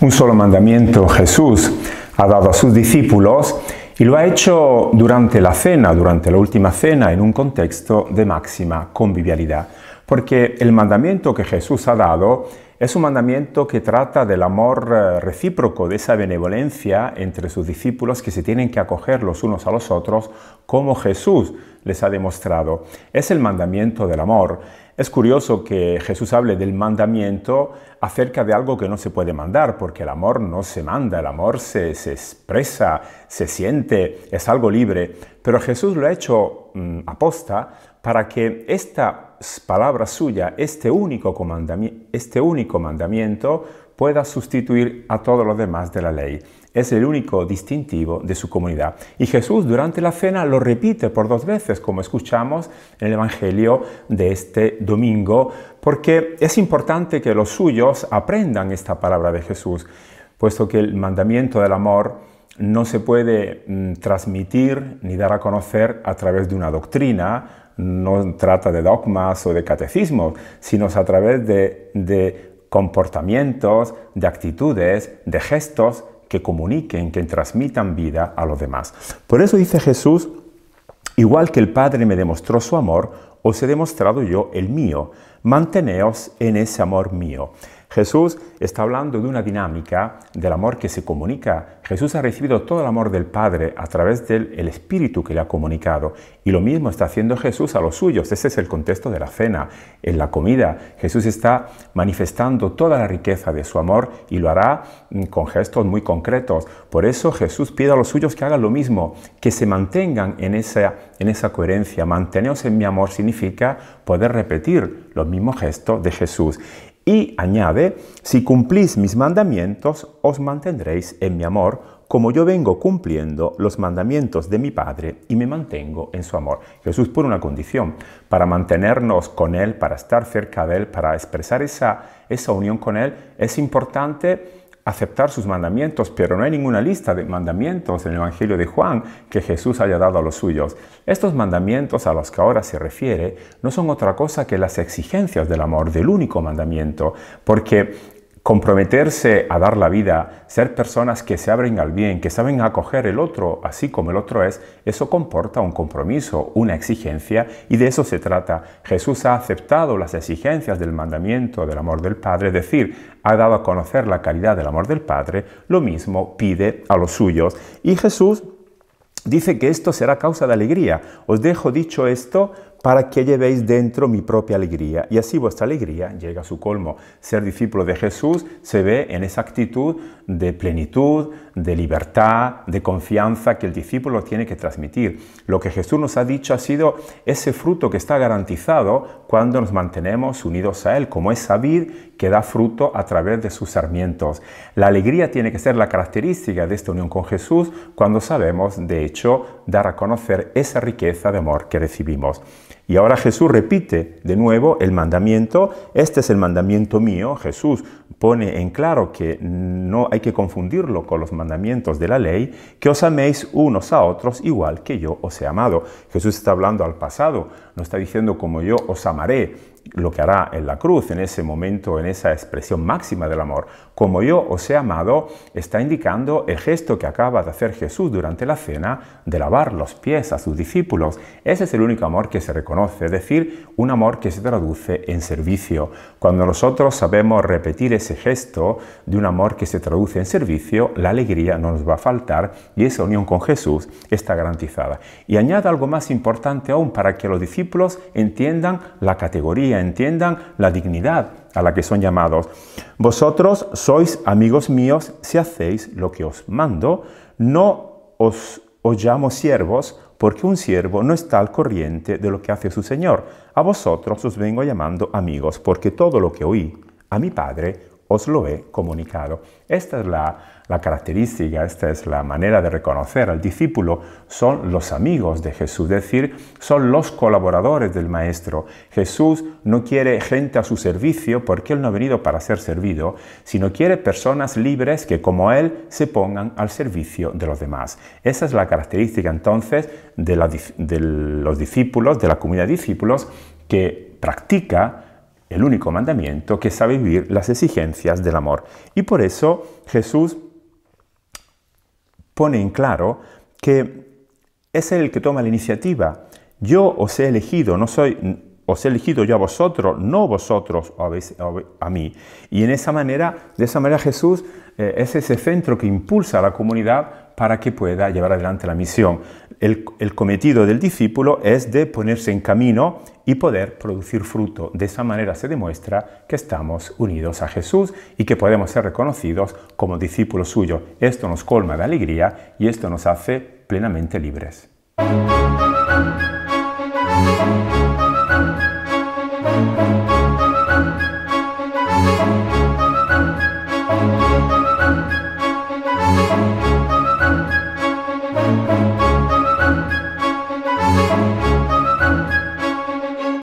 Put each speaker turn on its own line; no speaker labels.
Un solo mandamiento Jesús ha dado a sus discípulos y lo ha hecho durante la cena, durante la última cena, en un contexto de máxima convivialidad. Porque el mandamiento que Jesús ha dado es un mandamiento que trata del amor eh, recíproco, de esa benevolencia entre sus discípulos que se tienen que acoger los unos a los otros como Jesús les ha demostrado. Es el mandamiento del amor. Es curioso que Jesús hable del mandamiento acerca de algo que no se puede mandar, porque el amor no se manda, el amor se, expresa, se siente, es algo libre. Pero Jesús lo ha hecho a mm, aposta para que esta palabra suya, este, este único, mandamiento, pueda sustituir a todos los demás de la ley. Es el único distintivo de su comunidad. Y Jesús durante la cena lo repite por dos veces, como escuchamos en el Evangelio de este domingo, porque es importante que los suyos aprendan esta palabra de Jesús, puesto que el mandamiento del amor no se puede mm, transmitir ni dar a conocer a través de una doctrina no trata de dogmas o de catecismos, sino a través de, comportamientos, de actitudes, de gestos que comuniquen, que transmitan vida a los demás. Por eso dice Jesús, igual que el Padre me demostró su amor, os he demostrado yo el mío. Manteneos en ese amor mío. Jesús está hablando de una dinámica del amor que se comunica. Jesús ha recibido todo el amor del Padre a través del Espíritu que le ha comunicado. Y lo mismo está haciendo Jesús a los suyos. Ese es el contexto de la cena, en la comida. Jesús está manifestando toda la riqueza de su amor y lo hará mm, con gestos muy concretos. Por eso Jesús pide a los suyos que hagan lo mismo, que se mantengan en esa, en esa coherencia. Manteneos en mi amor significa poder repetir los mismo gesto de Jesús. Y añade, si cumplís mis mandamientos, os mantendréis en mi amor, como yo vengo cumpliendo los mandamientos de mi Padre y me mantengo en su amor. Jesús pone una condición para mantenernos con Él, para estar cerca de Él, para expresar esa, esa unión con Él, es importante aceptar sus mandamientos, pero no hay ninguna lista de mandamientos en el Evangelio de Juan que Jesús haya dado a los suyos. Estos mandamientos a los que ahora se refiere no son otra cosa que las exigencias del amor, del único mandamiento, porque comprometerse a dar la vida, ser personas que se abren al bien, que saben acoger el otro así como el otro es, eso comporta un compromiso, una exigencia y de eso se trata. Jesús ha aceptado las exigencias del mandamiento del amor del Padre, es decir, ha dado a conocer la calidad del amor del Padre, lo mismo pide a los suyos. Y Jesús dice que esto será causa de alegría. Os dejo dicho esto para que llevéis dentro mi propia alegría. Y así vuestra alegría llega a su colmo. Ser discípulo de Jesús se ve en esa actitud de plenitud, de libertad, de confianza que el discípulo tiene que transmitir. Lo que Jesús nos ha dicho ha sido ese fruto que está garantizado cuando nos mantenemos unidos a Él, como es sabido, que da fruto a través de sus sarmientos. La alegría tiene que ser la característica de esta unión con Jesús cuando sabemos, de hecho, dar a conocer esa riqueza de amor que recibimos. Y ahora Jesús repite de nuevo el mandamiento, este es el mandamiento mío, Jesús pone en claro que no hay que confundirlo con los mandamientos de la ley, que os améis unos a otros igual que yo os he amado. Jesús está hablando al pasado, no está diciendo como yo os amaré, lo que hará en la cruz, en ese momento, en esa expresión máxima del amor. Como yo os he amado, está indicando el gesto que acaba de hacer Jesús durante la cena de lavar los pies a sus discípulos. Ese es el único amor que se reconoce, es decir, un amor que se traduce en servicio. Cuando nosotros sabemos repetir ese gesto de un amor que se traduce en servicio, la alegría no nos va a faltar y esa unión con Jesús está garantizada. Y añade algo más importante aún para que los discípulos entiendan la categoría entiendan la dignidad a la que son llamados. Vosotros sois amigos míos si hacéis lo que os mando. No os, os llamo siervos porque un siervo no está al corriente de lo que hace su Señor. A vosotros os vengo llamando amigos porque todo lo que oí a mi Padre os lo he comunicado. Esta es la, característica, esta es la manera de reconocer al discípulo. Son los amigos de Jesús, es decir, son los colaboradores del Maestro. Jesús no quiere gente a su servicio porque Él no ha venido para ser servido, sino quiere personas libres que como Él se pongan al servicio de los demás. Esa es la característica entonces de los discípulos, de la comunidad de discípulos que practica el único mandamiento que sabe vivir las exigencias del amor. Y por eso Jesús pone en claro que es el que toma la iniciativa. Yo os he elegido, no soy, os he elegido yo a vosotros, no vosotros a mí. Y en esa manera, de esa manera Jesús eh, es ese centro que impulsa a la comunidad para que pueda llevar adelante la misión el, cometido del discípulo es de ponerse en camino y poder producir fruto. De esa manera se demuestra que estamos unidos a Jesús y que podemos ser reconocidos como discípulos suyos. Esto nos colma de alegría y esto nos hace plenamente libres.